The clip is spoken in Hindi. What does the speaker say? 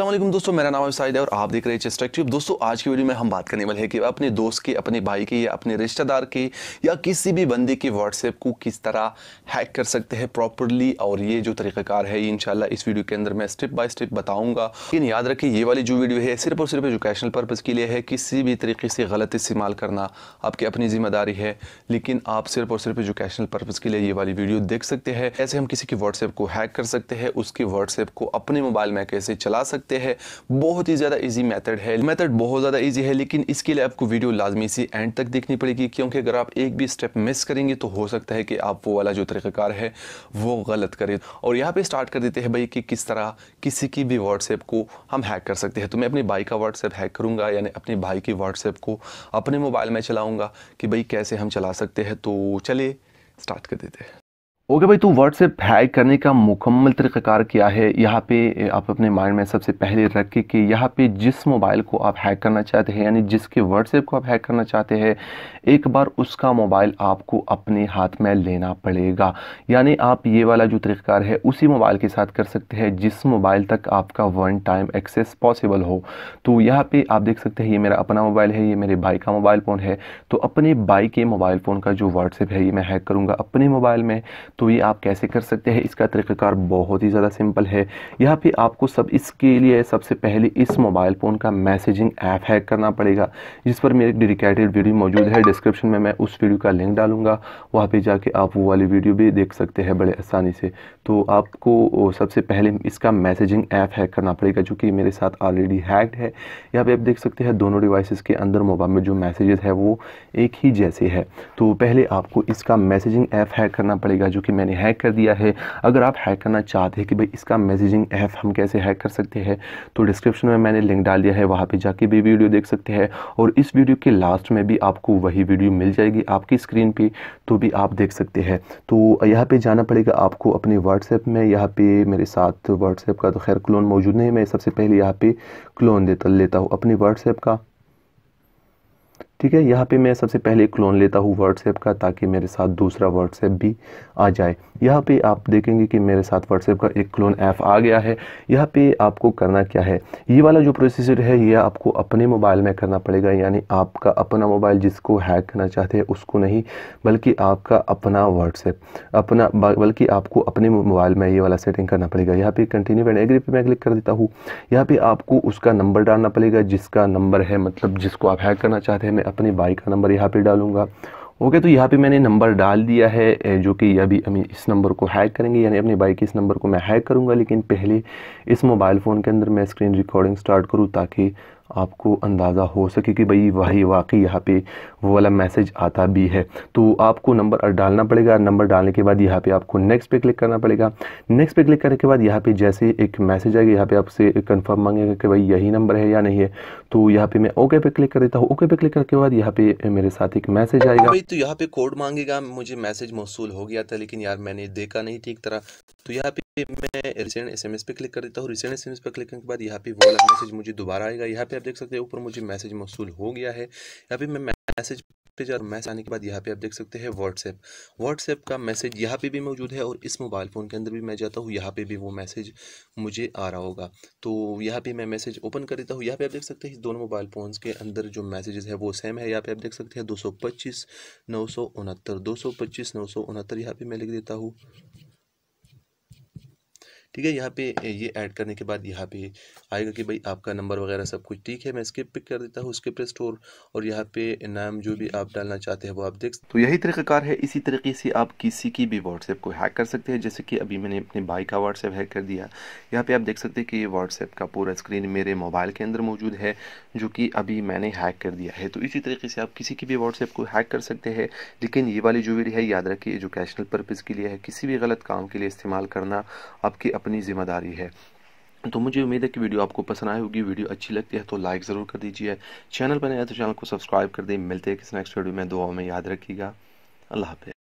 अल्लाह दोस्तों मेरा नाम है और आप देख रहे हैं चेस्टर दोस्तों आज की वीडियो में हम बात करने वाले हैं कि अपने दोस्त की अपने भाई की या अपने रिश्तेदार की या किसी भी बंदे की व्हाट्सएप को किस तरह हैक कर सकते हैं प्रॉपरली और ये जो तरीक़ाकार है ये इनशाला इस वीडियो के अंदर मैं स्टेप बाय स्टेप बताऊँगा लेकिन याद रखें ये वाली जो वीडियो है सिर्फ और सिर्फ एजुकेशनल पर्पज़ के लिए है किसी भी तरीके से गलत इस्तेमाल करना आपकी अपनी जिम्मेदारी है लेकिन आप सिर्फ और सिर्फ एजुकेशनल पर्पज़ के लिए ये वाली वीडियो देख सकते हैं ऐसे हम किसी की व्हाट्सएप को हैक कर सकते हैं उसकी व्हाट्सएप को अपने मोबाइल में कैसे चला सकते सकते हैं बहुत ही ज़्यादा ईजी मैथड है मैथड बहुत ज़्यादा ईजी है लेकिन इसके लिए आपको वीडियो लाजमी से एंड तक देखनी पड़ेगी क्योंकि अगर आप एक भी स्टेप मिस करेंगे तो हो सकता है कि आप वो वाला जो तरीक़ाकार है वो गलत करें और यहाँ पर स्टार्ट कर देते हैं भाई कि किस तरह किसी की भी व्हाट्सएप को हम हैक कर सकते हैं तो मैं अपने भाई का व्हाट्सएप हैक करूँगा यानी अपने भाई की व्हाट्सएप को अपने मोबाइल में चलाऊँगा कि भाई कैसे हम चला सकते हैं तो चले स्टार्ट कर देते हैं ओके okay भाई तो व्हाट्सएप हैक करने का मुकम्मल तरीक़ाकार क्या है यहाँ पे आप अपने माइंड में सबसे पहले के कि यहाँ पे जिस मोबाइल को आप हैक करना चाहते हैं यानी जिसके व्हाट्सएप को आप हैक करना चाहते हैं एक बार उसका मोबाइल आपको अपने हाथ में लेना पड़ेगा यानी आप ये वाला जो तरीक़ाकार है उसी मोबाइल के साथ कर सकते हैं जिस मोबाइल तक आपका वन टाइम एक्सेस पॉसिबल हो तो यहाँ पर आप देख सकते हैं ये मेरा अपना मोबाइल है ये मेरे भाई का मोबाइल फ़ोन है तो अपने भाई के मोबाइल फ़ोन का जो व्हाट्सएप है ये मैं हैक करूँगा अपने मोबाइल में तो तो ये आप कैसे कर सकते हैं इसका तरीक़ाकार बहुत ही ज़्यादा सिंपल है यहाँ पे आपको सब इसके लिए सबसे पहले इस मोबाइल फ़ोन का मैसेजिंग ऐप हैक करना पड़ेगा जिस पर मेरी डेडिकेटेड वीडियो मौजूद है डिस्क्रिप्शन में मैं उस वीडियो का लिंक डालूंगा वहाँ पर जाके आप वो वाली वीडियो भी देख सकते हैं बड़े आसानी से तो आपको सबसे पहले इसका मैसेजिंग ऐप हैक करना पड़ेगा जो कि मेरे साथ ऑलरेडी हैक्ड है यहाँ पर आप देख सकते हैं दोनों डिवाइस के अंदर मोबाइल में जो मैसेजेस है वो एक ही जैसे है तो पहले आपको इसका मैसेजिंग ऐप हैक करना पड़ेगा जो कि मैंने हैक कर दिया है अगर आप हैक करना चाहते हैं कि भाई इसका मैसेजिंग ऐप हम कैसे हैक कर सकते हैं तो डिस्क्रिप्शन में मैंने लिंक डाल दिया है वहाँ पर जाके भी वीडियो देख सकते हैं और इस वीडियो के लास्ट में भी आपको वही वीडियो मिल जाएगी आपकी स्क्रीन पर तो भी आप देख सकते हैं तो यहाँ पर जाना पड़ेगा आपको अपने व्हाट्सएप में यहाँ पर मेरे साथ व्हाट्सएप का तो खैर क्लोन मौजूद नहीं मैं सबसे पहले यहाँ पर क्लोन देता लेता हूँ अपने व्हाट्सएप का ठीक है यहाँ पे मैं सबसे पहले क्लोन लेता हूँ व्हाट्सएप का ताकि मेरे साथ दूसरा व्हाट्सएप भी आ जाए यहाँ पे आप देखेंगे कि मेरे साथ व्हाट्सएप का एक क्लोन ऐप आ गया है यहाँ पे आपको करना क्या है ये वाला जो प्रोसीजर है ये आपको अपने मोबाइल में करना पड़ेगा यानी आपका अपना मोबाइल जिसको हैक करना चाहते हैं उसको नहीं बल्कि आपका अपना व्हाट्सएप अपना बल्कि आपको अपने मोबाइल में ये वाला सेटिंग करना पड़ेगा यहाँ पे कंटिन्यू एंड एग्री पे मैं क्लिक कर देता हूँ यहाँ पे आपको उसका नंबर डालना पड़ेगा जिसका नंबर है मतलब जिसको आप हैक करना चाहते हैं मैं अपने बाइक का नंबर यहाँ पर डालूंगा ओके तो यहाँ पे मैंने नंबर डाल दिया है जो कि अभी हम इस नंबर को हैक करेंगे यानी अपने बाइक के इस नंबर को मैं हैक करूँगा लेकिन पहले इस मोबाइल फ़ोन के अंदर मैं स्क्रीन रिकॉर्डिंग स्टार्ट करूँ ताकि आपको अंदाज़ा हो सके कि भाई वही वाकई यहाँ पे वो वाला मैसेज आता भी है तो आपको नंबर डालना पड़ेगा नंबर डालने के बाद यहाँ पे आपको नेक्स्ट पे क्लिक करना पड़ेगा नेक्स्ट पे क्लिक करने के बाद यहाँ पे जैसे एक मैसेज आएगा यहाँ पे आपसे कंफर्म मांगेगा कि भाई यही नंबर है या नहीं है तो यहाँ पे मैं ओके पे क्लिक कर देता हूँ ओके पे क्लिक करने के बाद यहाँ पे मेरे साथ एक मैसेज आएगा भाई तो यहाँ पे कोड मांगेगा मुझे मैसेज मौसू हो गया था लेकिन यार मैंने देखा नहीं ठीक तरह तो यहाँ पे मैं रिसेंट एस पे क्लिक कर देता हूँ रिसेंट एस पे क्लिक करने के बाद यहाँ पे वो वाला मैसेज मुझे दोबारा आएगा यहाँ पे देख सकते हैं ऊपर मुझे मैसेज मौसू हो गया है अभी मैं मैसेज और मैसेज आने के बाद यहाँ पे आप देख सकते हैं व्हाट्सएप व्हाट्सएप का मैसेज यहाँ पे भी मौजूद है और इस मोबाइल फ़ोन के अंदर भी मैं जाता हूँ यहाँ पे भी वो मैसेज मुझे आ रहा होगा तो यहाँ पे मैं मैसेज ओपन कर देता हूँ यहाँ पे आप देख सकते हैं दोनों मोबाइल फ़ोन्स के अंदर जो मैसेजेस है वो सेम है यहाँ पे आप देख सकते हैं दो सौ पच्चीस नौ सौ उनहत्तर दो सौ पच्चीस नौ सौ उनहत्तर यहाँ पे मैं लिख देता हूँ ठीक है यहाँ पे ये ऐड करने के बाद यहाँ पे आएगा कि भाई आपका नंबर वगैरह सब कुछ ठीक है मैं स्किप पिक कर देता हूँ उसके पे स्टोर और यहाँ पे नाम जो भी आप डालना चाहते हैं वो आप देख तो यही तरीक़ाकार है इसी तरीके से आप किसी की भी व्हाट्सएप को हैक कर सकते हैं जैसे कि अभी मैंने अपने भाई का व्हाट्सएप हैक कर दिया यहाँ पर आप देख सकते हैं कि ये व्हाट्सएप का पूरा स्क्रीन मेरे मोबाइल के अंदर मौजूद है जो कि अभी मैंने हैक कर दिया है तो इसी तरीके से आप किसी की भी व्हाट्सएप को हैक कर सकते हैं लेकिन ये वाली जो वीडियो है याद रखिए एजुकेशनल पर्पज़ के लिए है किसी भी गलत काम के लिए इस्तेमाल करना आपके अपनी जिम्मेदारी है तो मुझे उम्मीद है कि वीडियो आपको पसंद आई होगी वीडियो अच्छी लगती है तो लाइक ज़रूर कर दीजिए चैनल बनाया तो चैनल को सब्सक्राइब कर दें मिलते हैं किस नेक्स्ट वीडियो में दुआ में याद रखिएगा अल्लाह हाफि